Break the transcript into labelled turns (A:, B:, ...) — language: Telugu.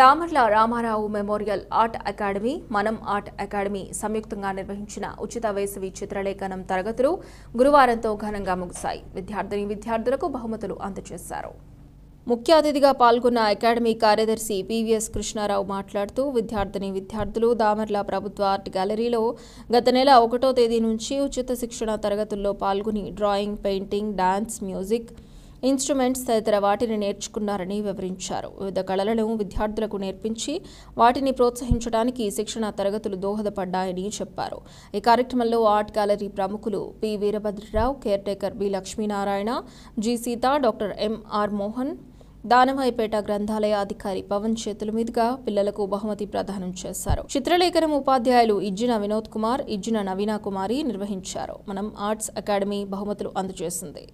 A: Damarla Ramarao memorial art academy మనం ఆర్ట్ అకాడమీ సంయుక్తంగా నిర్వహించిన ఉచిత వేసవి చిత్రలేఖనం తరగతులు గురువారంతో ఘనంగా ముగిశాయి విద్యార్థిని విద్యార్థులకు బహుమతులు అందజేశారు ముఖ్య అతిథిగా పాల్గొన్న అకాడమీ కార్యదర్శి పివిఎస్ కృష్ణారావు మాట్లాడుతూ విద్యార్థిని విద్యార్థులు దామర్ల ప్రభుత్వ ఆర్ట్ గ్యాలరీలో గత నెల ఒకటో తేదీ నుంచి ఉచిత శిక్షణ తరగతుల్లో పాల్గొని drawing painting dance music instruments తదితర వాటిని నేర్చుకున్నారని వివరించారు వివిధ కళలను విద్యార్థులకు నేర్పించి వాటిని ప్రోత్సహించడానికి శిక్షణ తరగతులు దోహదపడ్డాయని చెప్పారు ఈ కార్యక్రమంలో ఆర్ట్ గ్యాలరీ ప్రముఖులు P Veerabhadrarao caretaker B Lakshminarayana G Sita doctor M R Mohan Danavaipeta గ్రంథాలయ అధికారి పవన్ చేతుల మీదుగా పిల్లలకు బహుమతి ప్రదానం చేశారు చిత్రలేఖనం ఉపాధ్యాయులు ఇజ్జిన వినోద్ కుమార్ ఇజ్జిన నవీనా కుమారి నిర్వహించారు మనం ఆర్ట్స్ అకాడమీ బహుమతులు అందజేసింది